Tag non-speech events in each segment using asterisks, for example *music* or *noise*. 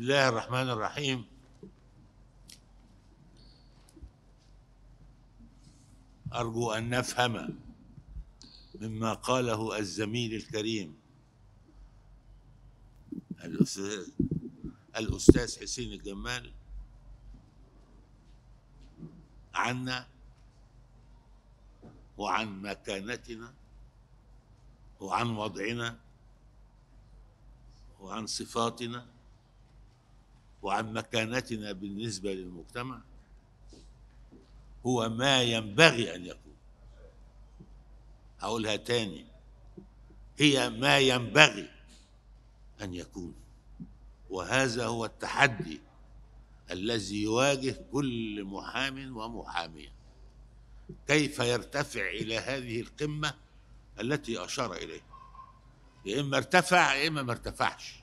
بسم الله الرحمن الرحيم أرجو أن نفهم مما قاله الزميل الكريم الأستاذ, الأستاذ حسين الجمال عنا وعن مكانتنا وعن وضعنا وعن صفاتنا وعن مكانتنا بالنسبة للمجتمع هو ما ينبغي أن يكون هقولها تاني هي ما ينبغي أن يكون وهذا هو التحدي الذي يواجه كل محام ومحامية كيف يرتفع إلى هذه القمة التي أشار إليها يا إما ارتفع يا إما ما ارتفعش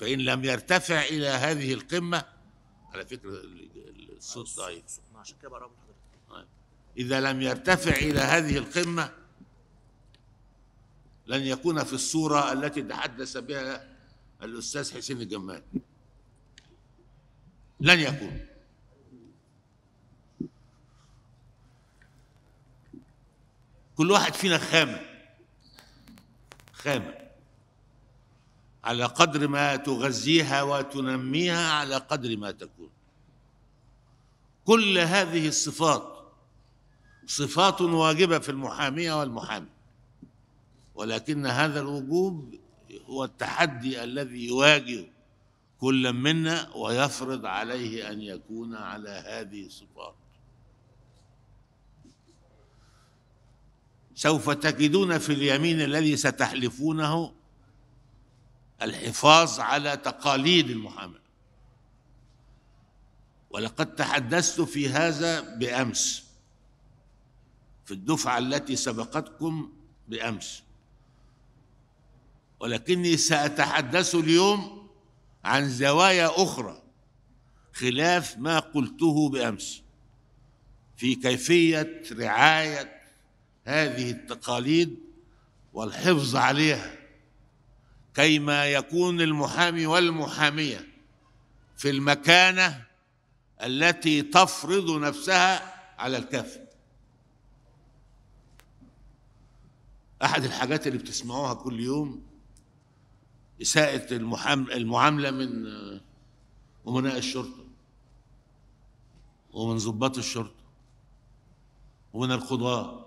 فإن لم يرتفع إلى هذه القمة على فكرة الصوت نعم، ضعيف نعم، عشان كده طيب. إذا لم يرتفع إلى هذه القمة لن يكون في الصورة التي تحدث بها الأستاذ حسين الجمال لن يكون كل واحد فينا خامة خامة على قدر ما تغذيها وتنميها على قدر ما تكون كل هذه الصفات صفات واجبه في المحاميه والمحامي ولكن هذا الوجوب هو التحدي الذي يواجه كل منا ويفرض عليه ان يكون على هذه الصفات سوف تجدون في اليمين الذي ستحلفونه الحفاظ على تقاليد المحاماه ولقد تحدثت في هذا بامس في الدفعه التي سبقتكم بامس ولكني ساتحدث اليوم عن زوايا اخرى خلاف ما قلته بامس في كيفيه رعايه هذه التقاليد والحفظ عليها كيما يكون المحامي والمحاميه في المكانه التي تفرض نفسها على الكافه احد الحاجات اللي بتسمعوها كل يوم اساءه المعامله من امناء الشرطه ومن ضباط الشرطه ومن القضاه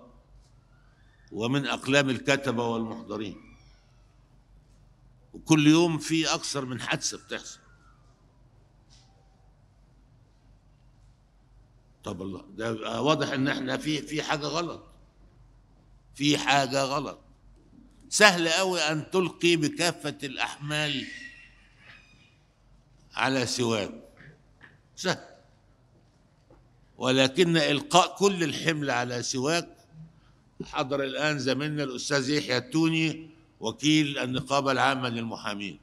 ومن اقلام الكتبه والمحضرين وكل يوم في أكثر من حادثة بتحصل طب الله ده واضح ان احنا في في حاجه غلط في حاجه غلط سهل قوي ان تلقي بكافه الاحمال على سواك سهل ولكن القاء كل الحمل على سواك حضر الان زميلنا الاستاذ يحيى التوني وكيل النقابة العامة للمحامين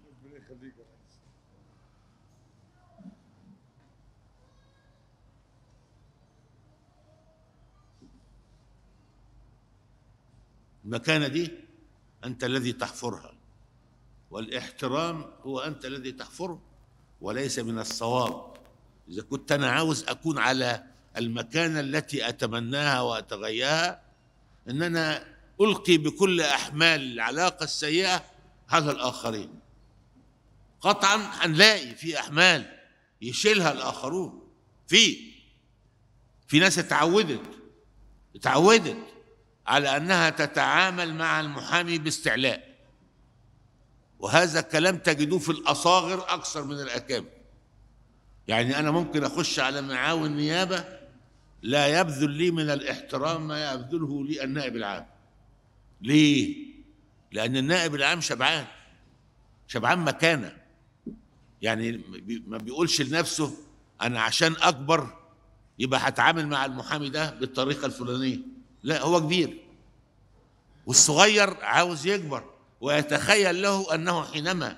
المكانة دي أنت الذي تحفرها والاحترام هو أنت الذي تحفره وليس من الصواب إذا كنت أنا عاوز أكون على المكانة التي أتمناها وأتغياها إن أنا ألقي بكل أحمال العلاقة السيئة على الآخرين قطعا هنلاقي في أحمال يشيلها الآخرون في في ناس اتعودت اتعودت على أنها تتعامل مع المحامي باستعلاء وهذا كلام تجدوه في الأصاغر أكثر من الأكابر يعني أنا ممكن أخش على معاون نيابة لا يبذل لي من الاحترام ما يبذله لي النائب العام ليه؟ لأن النائب العام شبعان شبعان مكانة يعني ما بيقولش لنفسه أنا عشان أكبر يبقى هتعامل مع المحامي ده بالطريقة الفلانية لا هو كبير والصغير عاوز يكبر ويتخيل له أنه حينما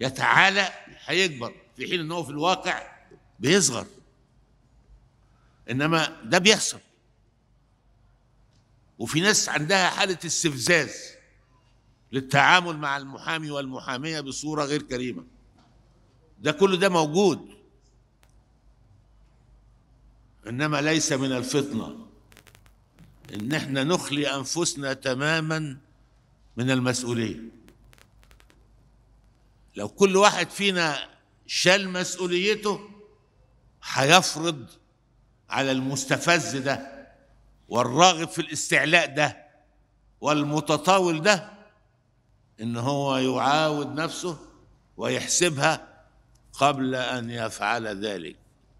يتعالى هيكبر في حين أنه في الواقع بيصغر إنما ده بيحصل وفي ناس عندها حالة استفزاز للتعامل مع المحامي والمحامية بصورة غير كريمة ده كل ده موجود إنما ليس من الفطنة إن احنا نخلي أنفسنا تماما من المسؤولية لو كل واحد فينا شال مسؤوليته هيفرض على المستفز ده والراغب في الاستعلاء ده والمتطاول ده ان هو يعاود نفسه ويحسبها قبل ان يفعل ذلك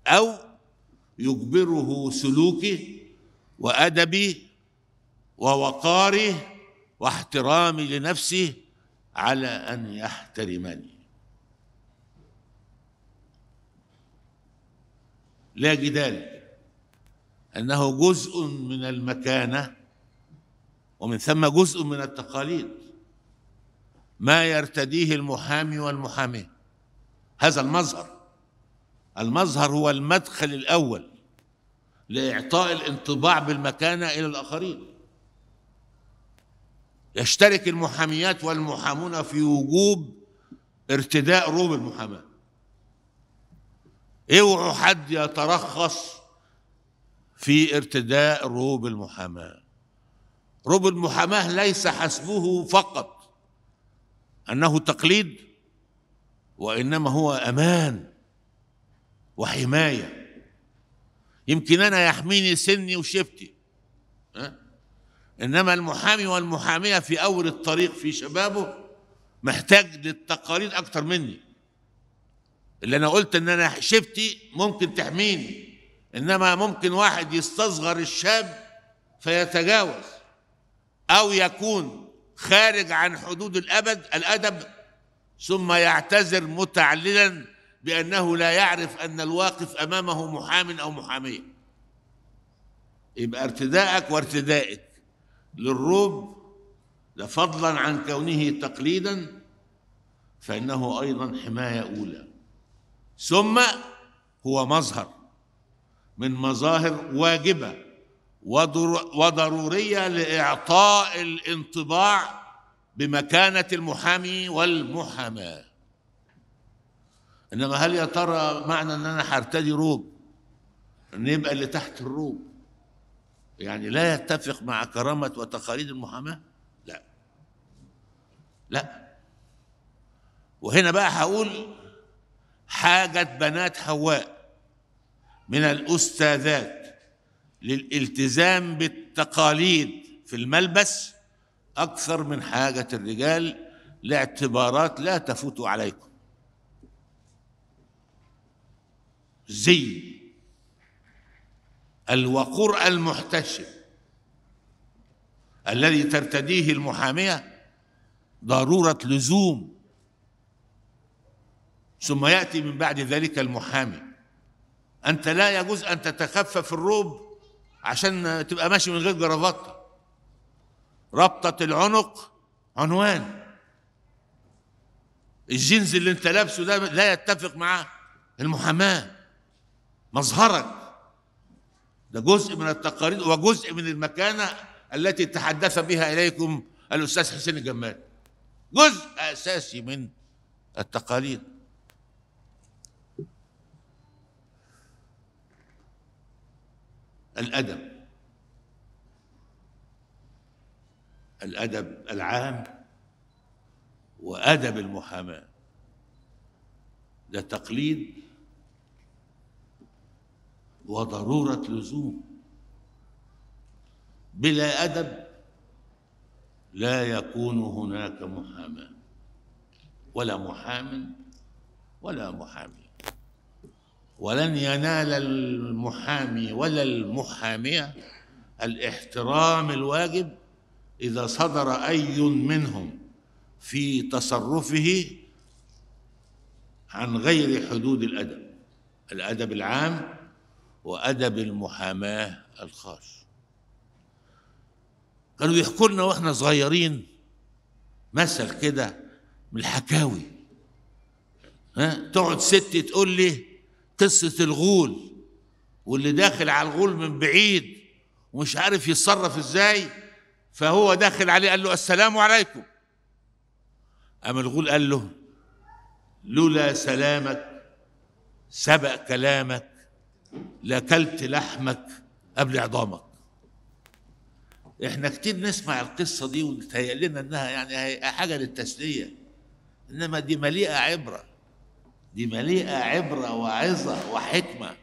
او يجبره سلوكي وادبي ووقاري واحترامي لنفسي على ان يحترمني لا جدال انه جزء من المكانه ومن ثم جزء من التقاليد ما يرتديه المحامي والمحاميه هذا المظهر المظهر هو المدخل الاول لاعطاء الانطباع بالمكانه الى الاخرين يشترك المحاميات والمحامون في وجوب ارتداء روب المحاماه اوعوا حد يترخص في ارتداء روب المحاماه روب المحاماه ليس حسبه فقط انه تقليد وانما هو امان وحمايه يمكن انا يحميني سني وشفتي انما المحامي والمحاميه في اول الطريق في شبابه محتاج للتقاليد اكتر مني اللي انا قلت ان انا شفتي ممكن تحميني انما ممكن واحد يستصغر الشاب فيتجاوز او يكون خارج عن حدود الابد الادب ثم يعتذر متعللا بانه لا يعرف ان الواقف امامه محام او محاميه يبقى ارتدائك وارتدائك للروب ده فضلا عن كونه تقليدا فانه ايضا حمايه اولى ثم هو مظهر من مظاهر واجبه وضروريه لاعطاء الانطباع بمكانه المحامي والمحاماه انما هل يا ترى معنى ان انا هرتدي روب ان يبقى اللي تحت الروب يعني لا يتفق مع كرامه وتقاليد المحاماه لا لا وهنا بقى هقول حاجه بنات حواء من الاستاذات للالتزام بالتقاليد في الملبس اكثر من حاجه الرجال لاعتبارات لا تفوت عليكم زي الوقور المحتشم الذي ترتديه المحاميه ضروره لزوم ثم ياتي من بعد ذلك المحامي أنت لا يجوز أن تتخفف في الروب عشان تبقى ماشي من غير جرافطة ربطة العنق عنوان الجينز اللي انت لابسه ده لا يتفق مع المحاماة مظهرك ده جزء من التقاليد وجزء من المكانة التي تحدث بها إليكم الأستاذ حسين الجمال جزء أساسي من التقاليد الأدب الأدب العام وأدب المحاماة ده تقليد وضرورة لزوم بلا أدب لا يكون هناك محاماة ولا محام ولا محامي ولن ينال المحامي ولا المحامية الاحترام الواجب إذا صدر أي منهم في تصرفه عن غير حدود الأدب الأدب العام وأدب المحاماة الخاص كانوا يحكوا لنا واحنا صغيرين مثل كده من الحكاوي ها تقعد ستي تقول لي قصة الغول واللي داخل على الغول من بعيد ومش عارف يتصرف ازاي فهو داخل عليه قال له السلام عليكم أما الغول قال له لولا سلامك سبق كلامك لأكلت لحمك قبل عظامك احنا كتير نسمع القصة دي ونتهيأ لنا انها يعني حاجة للتسلية انما دي مليئة عبرة دي مليئة عبرة وعظة وحكمة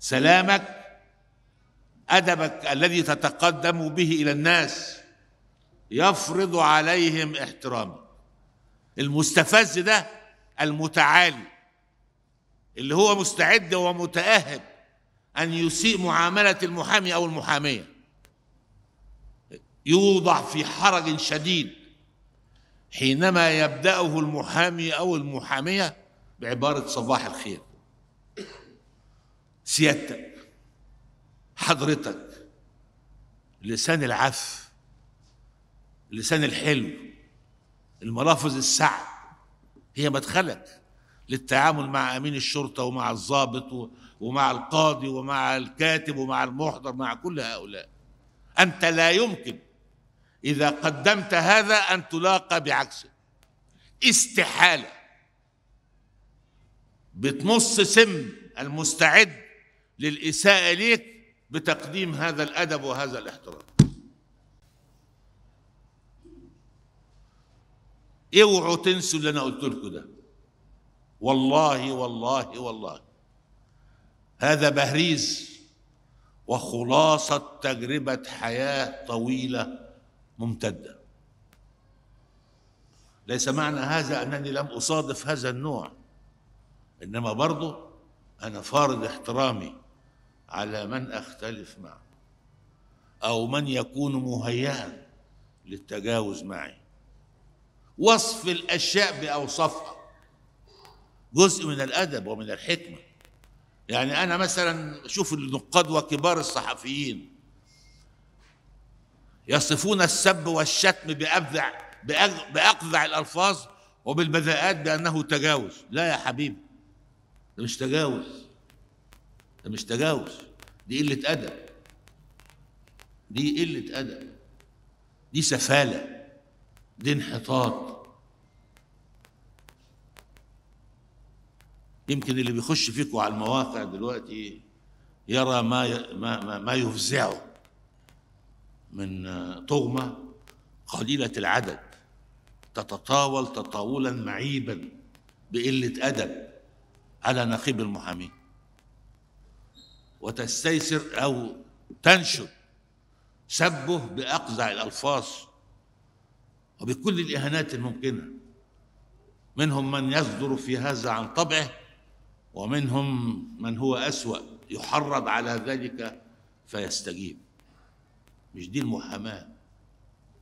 سلامك أدبك الذي تتقدم به إلى الناس يفرض عليهم احترامك المستفز ده المتعالي اللي هو مستعد ومتأهب أن يسيء معاملة المحامي أو المحامية يوضع في حرج شديد حينما يبدأه المحامي أو المحامية بعبارة صباح الخير سيادتك حضرتك لسان العف لسان الحلو الملافظ السعد هي مدخلك للتعامل مع امين الشرطه ومع الضابط ومع القاضي ومع الكاتب ومع المحضر مع كل هؤلاء انت لا يمكن إذا قدمت هذا أن تلاقى بعكسه استحالة بتمص سم المستعد للإساءة ليك بتقديم هذا الأدب وهذا الاحترام اوعوا تنسوا اللي أنا قلت لكم ده والله والله والله هذا بهريز وخلاصة تجربة حياة طويلة ممتدة ليس معنى هذا أنني لم أصادف هذا النوع إنما برضه أنا فارض احترامي على من أختلف معه أو من يكون مهيئا للتجاوز معي وصف الأشياء بأوصافها جزء من الأدب ومن الحكمة يعني أنا مثلا شوف النقاد وكبار الصحفيين يصفون السب والشتم بأفزع بأقذع الألفاظ وبالبذاءات بأنه تجاوز لا يا حبيبي ده مش تجاوز ده مش تجاوز دي قلة أدب دي قلة أدب دي سفالة دي انحطاط يمكن اللي بيخش فيكم على المواقع دلوقتي يرى ما ما, ما يفزعه من آه، طغمة قليلة العدد تتطاول تطاولا معيبا بقلة أدب على نقيب المحامين وتستيسر أو تنشد سبه بأقزع الألفاظ وبكل الإهانات الممكنة منهم من يصدر في هذا عن طبعه ومنهم من هو أسوأ يحرض على ذلك فيستجيب مش دي المحاماه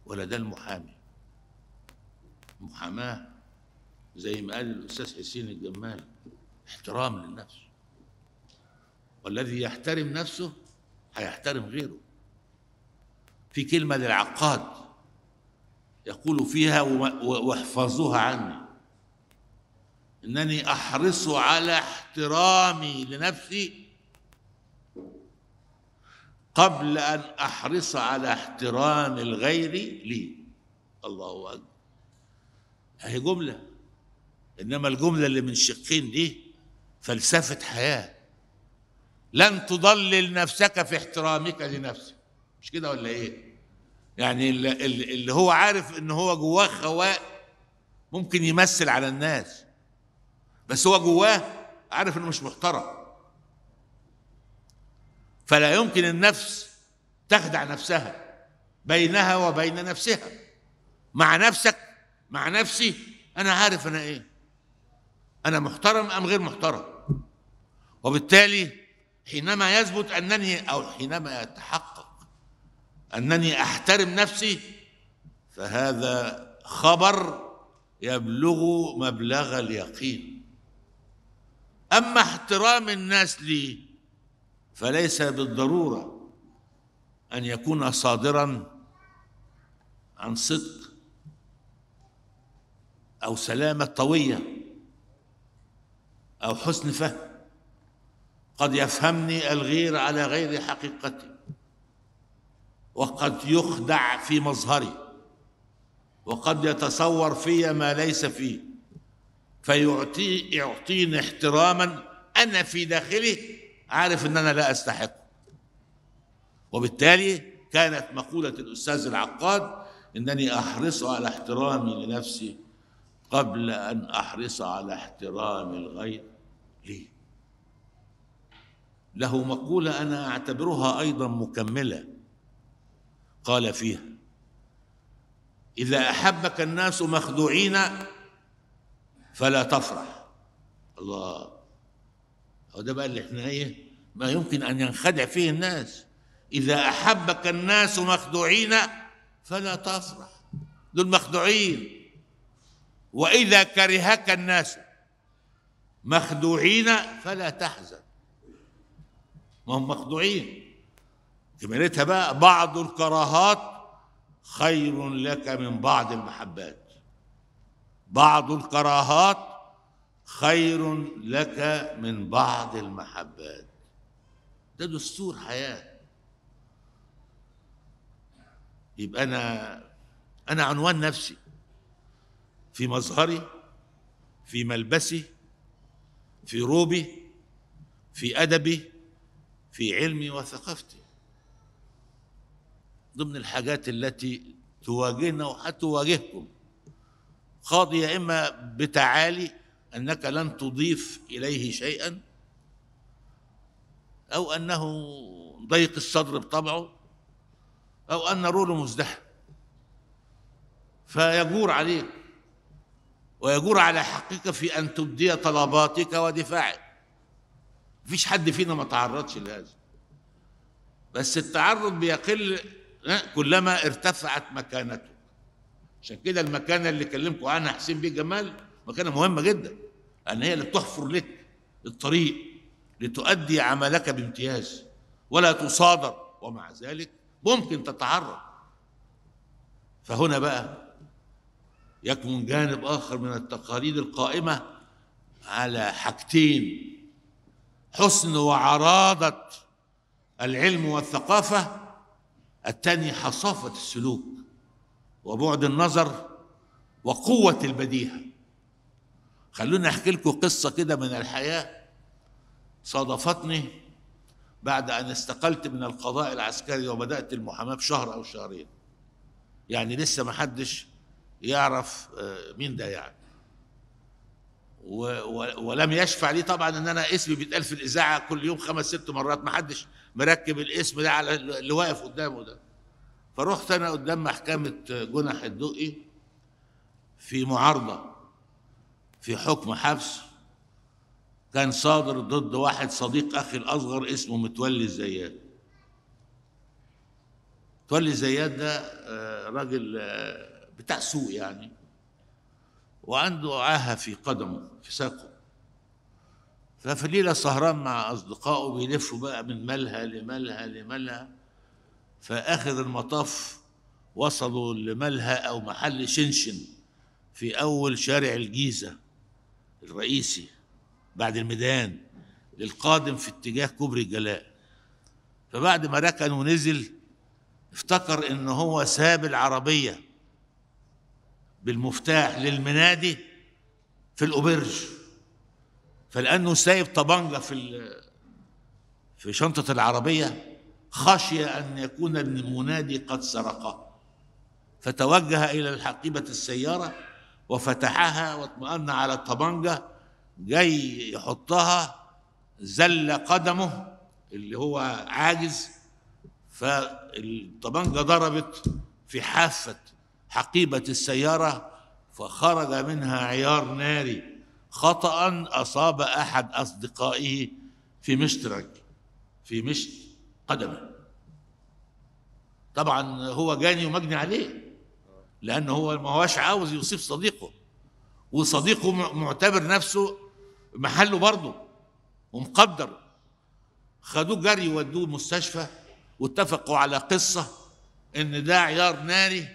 ولا ده المحامي المحاماة زي ما قال الاستاذ حسين الجمال احترام للنفس والذي يحترم نفسه هيحترم غيره في كلمه للعقاد يقول فيها واحفظوها عني انني احرص على احترامي لنفسي قبل أن أحرص على احترام الغير لي الله أكبر هي جملة إنما الجملة اللي من شقين دي فلسفة حياة لن تضلل نفسك في احترامك لنفسك مش كده ولا ايه يعني اللي هو عارف ان هو جواه خواء ممكن يمثل على الناس بس هو جواه عارف انه مش محترم فلا يمكن النفس تخدع نفسها بينها وبين نفسها مع نفسك مع نفسي انا عارف انا ايه انا محترم ام غير محترم وبالتالي حينما يثبت انني او حينما يتحقق انني احترم نفسي فهذا خبر يبلغ مبلغ اليقين اما احترام الناس لي فليس بالضروره ان يكون صادرا عن صدق او سلامه طويه او حسن فهم قد يفهمني الغير على غير حقيقتي وقد يخدع في مظهري وقد يتصور في ما ليس فيه فيعطيني احتراما انا في داخله عارف ان انا لا استحق وبالتالي كانت مقولة الأستاذ العقاد إنني أحرص على احترامي لنفسي قبل أن أحرص على احترام الغير لي له مقولة أنا أعتبرها أيضا مكملة قال فيها إذا أحبك الناس مخدوعين فلا تفرح الله هو ده بقى اللي احنا ايه ما يمكن أن ينخدع فيه الناس إذا أحبك الناس مخدوعين فلا تفرح دول مخدوعين وإذا كرهك الناس مخدوعين فلا تحزن ما هم مخدوعين جملتها بقى بعض الكراهات خير لك من بعض المحبات بعض الكراهات خير لك من بعض المحبات ده دستور حياه يبقى انا انا عنوان نفسي في مظهري في ملبسي في روبي في ادبي في علمي وثقافتي ضمن الحاجات التي تواجهنا وهتواجهكم قاضي يا اما بتعالي أنك لن تضيف إليه شيئا أو أنه ضيق الصدر بطبعه أو أن روله مزدحم فيجور عليك ويجور على حقك في أن تبدي طلباتك ودفاعك مفيش حد فينا ما تعرضش لهذا بس التعرض بيقل كلما ارتفعت مكانته عشان كده المكانه اللي كلمكم عنها حسين بيه جمال مكانة مهمة جدا أن هي اللي بتحفر لك الطريق لتؤدي عملك بامتياز ولا تصادر ومع ذلك ممكن تتعرض فهنا بقى يكمن جانب آخر من التقاليد القائمة على حاجتين حسن وعراضة العلم والثقافة الثاني حصافة السلوك وبعد النظر وقوة البديهة خلوني احكي لكم قصه كده من الحياه صادفتني بعد ان استقلت من القضاء العسكري وبدات المحاماه بشهر او شهرين يعني لسه ما حدش يعرف آه، مين ده يعني ولم يشفع لي طبعا ان انا اسمي بيتقال في الاذاعه كل يوم خمس ست مرات ما حدش مركب الاسم ده على اللي واقف قدامه ده فرحت انا قدام محكمه جنح الدقي في معارضه في حكم حبس كان صادر ضد واحد صديق أخي الأصغر اسمه متولي الزيات متولي الزيات ده آه، راجل آه، بتاع سوق يعني وعنده عاهة في قدمه في ساقه ففي ليلة سهران مع أصدقائه بيلفوا بقى من ملهى لملهى لملهى فآخر المطاف وصلوا لملهى أو محل شنشن في أول شارع الجيزة الرئيسي بعد الميدان للقادم في اتجاه كوبري الجلاء فبعد ما ركن ونزل افتكر ان هو ساب العربيه بالمفتاح للمنادي في الاوبرج فلانه سايب طبنجه في في شنطه العربيه خشيه ان يكون المنادي قد سرقه فتوجه الى حقيبه السياره وفتحها واطمأن على الطبنجة جاي يحطها زل قدمه اللي هو عاجز فالطبنجة ضربت في حافة حقيبة السيارة فخرج منها عيار ناري خطأ أصاب أحد أصدقائه في مشترك في مشت قدمه طبعا هو جاني ومجني عليه لأنه هو ما هوش عاوز يصيب صديقه وصديقه معتبر نفسه محله برضه ومقدر خدوه جري ودوه مستشفى واتفقوا على قصة إن ده عيار ناري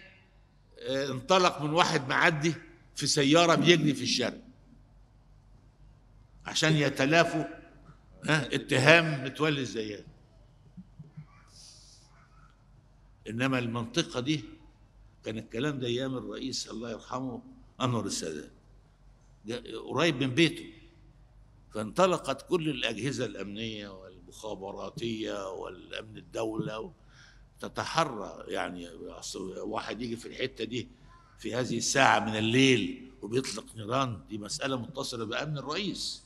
آه، انطلق من واحد معدي في سيارة بيجري في الشارع عشان يتلافوا اتهام متولي الزيات انما المنطقه دي كان الكلام ده ايام الرئيس الله يرحمه انور السادات قريب من بيته فانطلقت كل الاجهزه الامنيه والمخابراتيه والامن الدوله تتحرى يعني واحد يجي في الحته دي في هذه الساعه من الليل وبيطلق نيران دي مساله متصله بامن الرئيس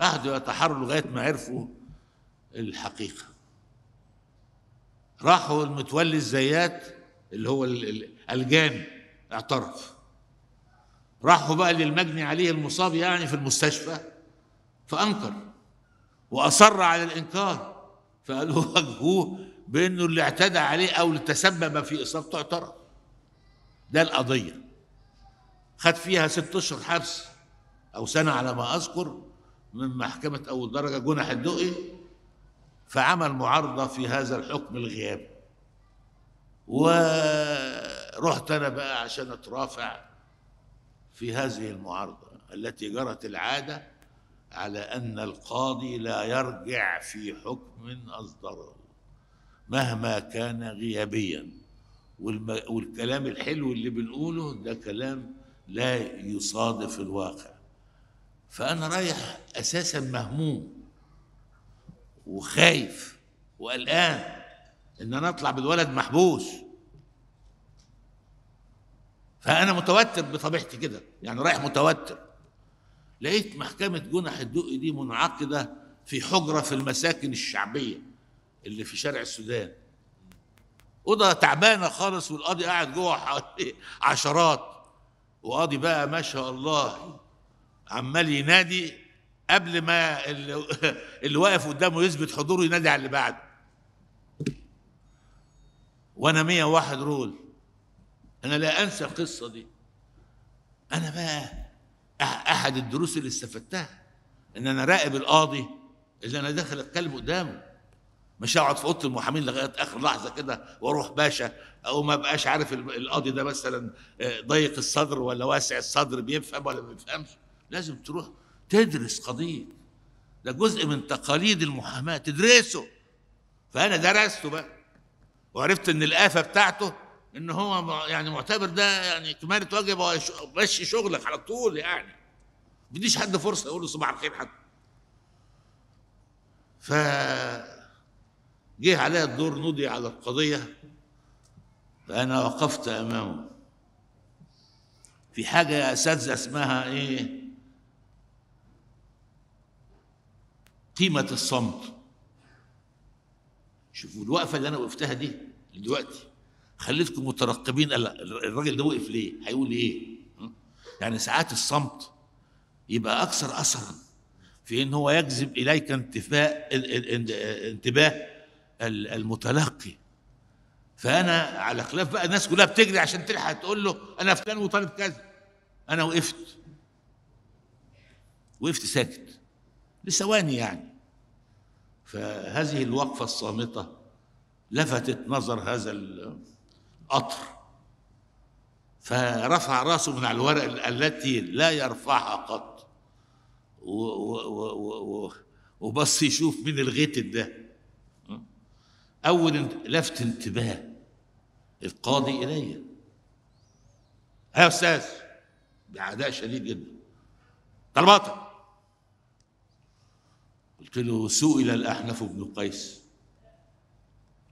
قعدوا يتحروا لغايه ما عرفوا الحقيقه راحوا المتولي الزيات اللي هو الجاني اعترف راحوا بقى للمجني عليه المصاب يعني في المستشفى فانكر واصر على الانكار فقالوا *laughs* واجهوه بانه اللي اعتدى عليه او اللي تسبب في اصابته اعترف ده القضيه خد فيها ست اشهر حبس او سنه على ما اذكر من محكمه اول درجه جنح الدقي فعمل معارضه في هذا الحكم الغيابي ورحت أنا بقى عشان أترافع في هذه المعارضة التي جرت العادة على أن القاضي لا يرجع في حكم أصدره مهما كان غيابيا والكلام الحلو اللي بنقوله ده كلام لا يصادف الواقع فأنا رايح أساسا مهموم وخايف وقلقان ان انا اطلع بالولد محبوس فانا متوتر بطبيعتي كده يعني رايح متوتر لقيت محكمه جنح الدقي دي منعقده في حجره في المساكن الشعبيه اللي في شارع السودان اوضه تعبانه خالص والقاضي قاعد جوه عشرات وقاضي بقى ما شاء الله عمال ينادي قبل ما *laughs* اللي واقف قدامه يثبت حضوره ينادي على اللي بعده وانا 101 رول انا لا انسى القصه دي انا بقى احد الدروس اللي استفدتها ان انا راقب القاضي اللي انا داخل اتكلم قدامه مش هقعد في اوضه المحامين لغايه اخر لحظه كده واروح باشا او ما بقاش عارف القاضي ده مثلا آه، ضيق الصدر ولا واسع الصدر بيفهم ولا ما بيفهمش لازم تروح تدرس قضيه ده جزء من تقاليد المحاماه تدرسه فانا درسته بقى وعرفت ان الافه بتاعته ان هو يعني معتبر ده يعني كماله واجب مشي شغلك على طول يعني ما بديش حد فرصه يقول له صباح الخير حد ف جه عليا الدور نودي على القضيه فانا وقفت امامه في حاجه يا اساتذه اسمها ايه قيمه الصمت شوفوا الوقفه اللي انا وقفتها دي دلوقتي خليتكم مترقبين الراجل ده وقف ليه؟ هيقول ايه؟ يعني ساعات الصمت يبقى اكثر اثرا في ان هو يجذب اليك انتفاء انتباه المتلقي فانا على خلاف بقى الناس كلها بتجري عشان تلحق تقول له انا فلان وطالب كذا انا وقفت وقفت ساكت لثواني يعني فهذه الوقفة الصامتة لفتت نظر هذا القطر فرفع راسه من على الورق التي لا يرفعها قط وبص يشوف مين الغيت ده أول لفت انتباه القاضي إلي يا أستاذ بعداء شديد جدا طلباتك قلت له سئل الأحنف بن قيس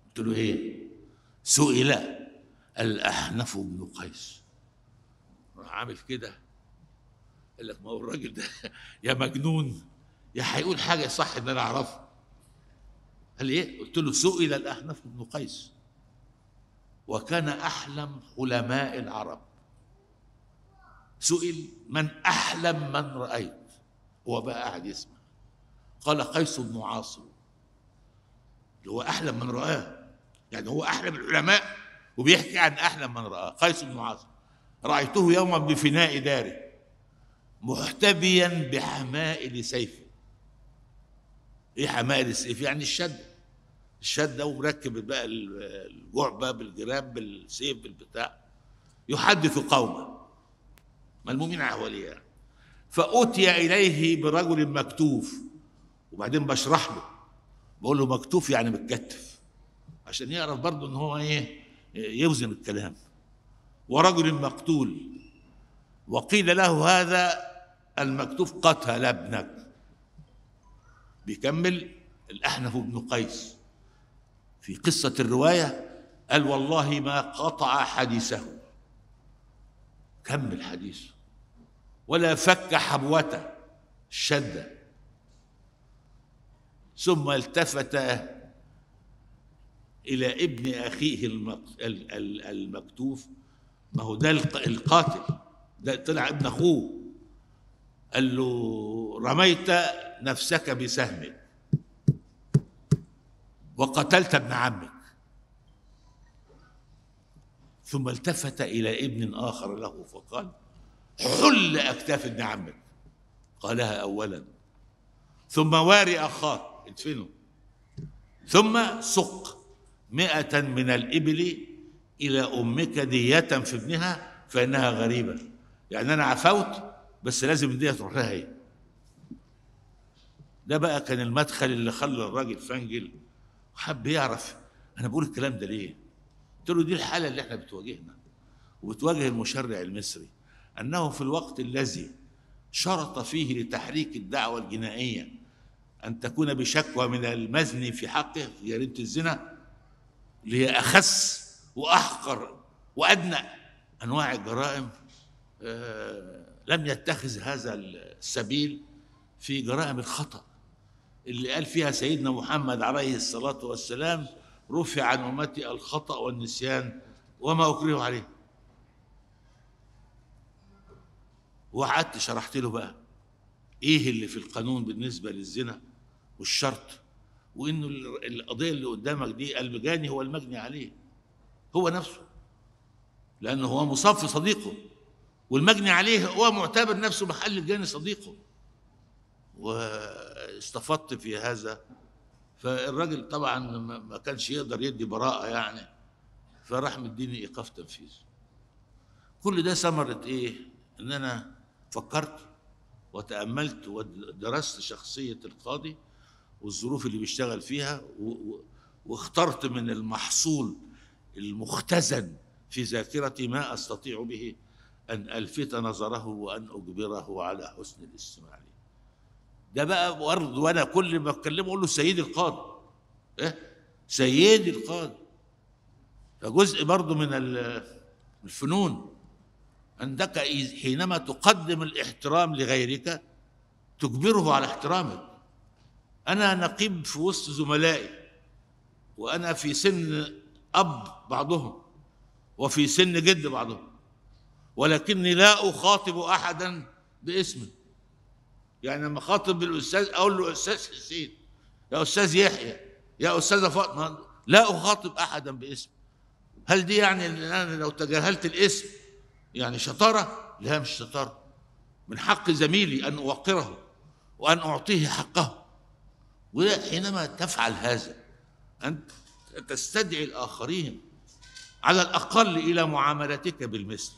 قلت له إيه سئل الأحنف بن قيس راح عامل كده قال لك ما هو الراجل ده *laughs* يا مجنون يا هيقول حاجة صح إن أنا أعرفها قال إيه قلت له سئل الأحنف بن قيس وكان أحلم علماء العرب سئل من أحلم من رأيت هو بقى قاعد يسمع قال قيس بن عاصم اللي هو أحلم من رآه يعني هو أحلم العلماء وبيحكي عن أحلم من رآه قيس بن عاصم رأيته يوما بفناء داره محتبيا بحمائل سيفه ايه حمائل السيف يعني الشده الشده ومركب بقى الجعبه بالجراب بالسيف بالبتاع يحدث قومه ملمومين حواليه يعني فأتي إليه برجل مكتوف وبعدين بشرح له بقول له مكتوف يعني متكتف عشان يعرف برضه ان هو ايه يوزن الكلام ورجل مقتول وقيل له هذا المكتوف قتل ابنك بيكمل الأحنف بن قيس في قصة الرواية قال والله ما قطع حديثه كمل حديثه ولا فك حبوته الشدة ثم التفت إلى ابن أخيه المكتوف ما هو ده القاتل ده طلع ابن أخوه قال له رميت نفسك بسهمك وقتلت ابن عمك ثم التفت إلى ابن آخر له فقال حل أكتاف ابن عمك قالها أولا ثم واري أخاك ادفنوا ثم سق مئة من الإبل إلى أمك دية في ابنها فإنها غريبة يعني أنا عفوت بس لازم الدية تروح لها هي ده بقى كان المدخل اللي خلى الراجل فانجل وحب يعرف أنا بقول الكلام ده ليه قلت له دي الحالة اللي احنا بتواجهنا وبتواجه المشرع المصري أنه في الوقت الذي شرط فيه لتحريك الدعوة الجنائية أن تكون بشكوى من المزني في حقه في جريمة الزنا اللي هي أخس وأحقر وأدنى أنواع الجرائم آه، لم يتخذ هذا السبيل في جرائم الخطأ اللي قال فيها سيدنا محمد عليه الصلاة والسلام رفع عن أمتي الخطأ والنسيان وما أكره عليه وقعدت شرحت له بقى ايه اللي في القانون بالنسبه للزنا والشرط وانه القضيه اللي قدامك دي المجاني هو المجني عليه هو نفسه لانه هو مصف صديقه والمجني عليه هو معتبر نفسه محل الجاني صديقه واستفدت في هذا فالراجل طبعا ما كانش يقدر يدي براءه يعني فراح مديني ايقاف تنفيذ كل ده ثمره ايه ان انا فكرت وتأملت ودرست شخصية القاضي والظروف اللي بيشتغل فيها واخترت من المحصول المختزن في ذاكرتي ما أستطيع به أن ألفت نظره وأن أجبره على حسن الاستماع لي ده بقى برضه وأنا كل ما أتكلمه أقول له سيدي القاضي إيه سيدي القاضي فجزء برضه من الفنون أنك حينما تقدم الاحترام لغيرك تجبره على احترامك أنا نقيب في وسط زملائي وأنا في سن أب بعضهم وفي سن جد بعضهم ولكني لا أخاطب أحدا باسمه يعني لما اخاطب الأستاذ أقول له أستاذ حسين يا أستاذ يحيى يا أستاذة فاطمة لا أخاطب أحدا باسمه هل دي يعني أن أنا لو تجاهلت الاسم يعني شطارة لا مش شطارة من حق زميلي أن أوقره وأن أعطيه حقه وحينما تفعل هذا أنت تستدعي الآخرين على الأقل إلى معاملتك بالمثل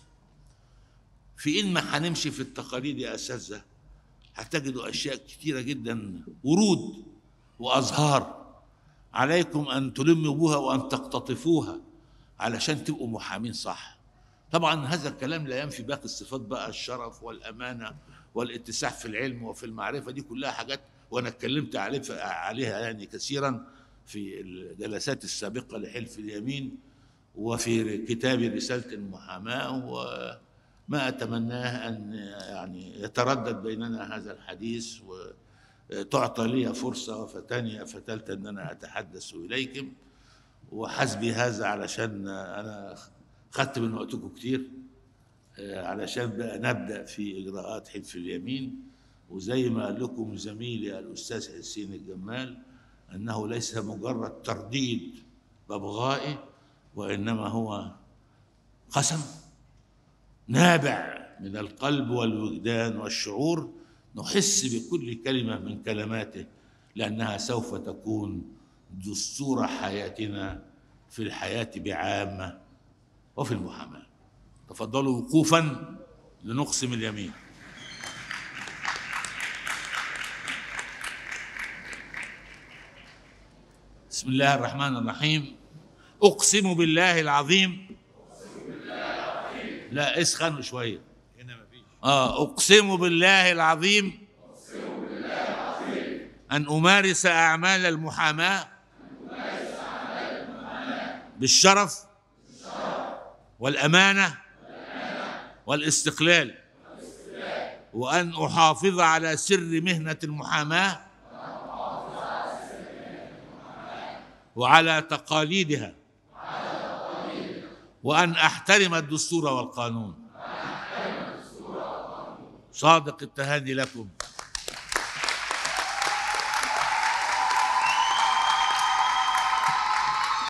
في إن ما هنمشي في التقاليد يا أساتذة هتجدوا أشياء كثيرة جدا ورود وأزهار عليكم أن تلموا بها وأن تقتطفوها علشان تبقوا محامين صح طبعا هذا الكلام لا ينفي باقي الصفات بقى الشرف والامانه والاتساع في العلم وفي المعرفه دي كلها حاجات وانا اتكلمت عليها يعني كثيرا في الجلسات السابقه لحلف اليمين وفي كتابي رساله المحاماه وما اتمناه ان يعني يتردد بيننا هذا الحديث وتعطى لي فرصه فتانيه فتالته ان انا اتحدث اليكم وحسبي هذا علشان انا خدت من وقتكم كتير آه، علشان بقى نبدا في اجراءات حلف اليمين وزي ما قال لكم زميلي الاستاذ حسين الجمال انه ليس مجرد ترديد ببغائي وانما هو قسم نابع من القلب والوجدان والشعور نحس بكل كلمه من كلماته لانها سوف تكون دستور حياتنا في الحياه بعامه وفي المحاماة تفضلوا وقوفا لنقسم اليمين بسم الله الرحمن الرحيم أقسم بالله العظيم لا اسخنوا شوية هنا مفيش آه أقسم بالله العظيم أقسم بالله العظيم أن أمارس أعمال المحاماة بالشرف والأمانة والاستقلال وأن أحافظ على سر مهنة المحاماة وعلى تقاليدها وأن أحترم الدستور والقانون صادق التهاني لكم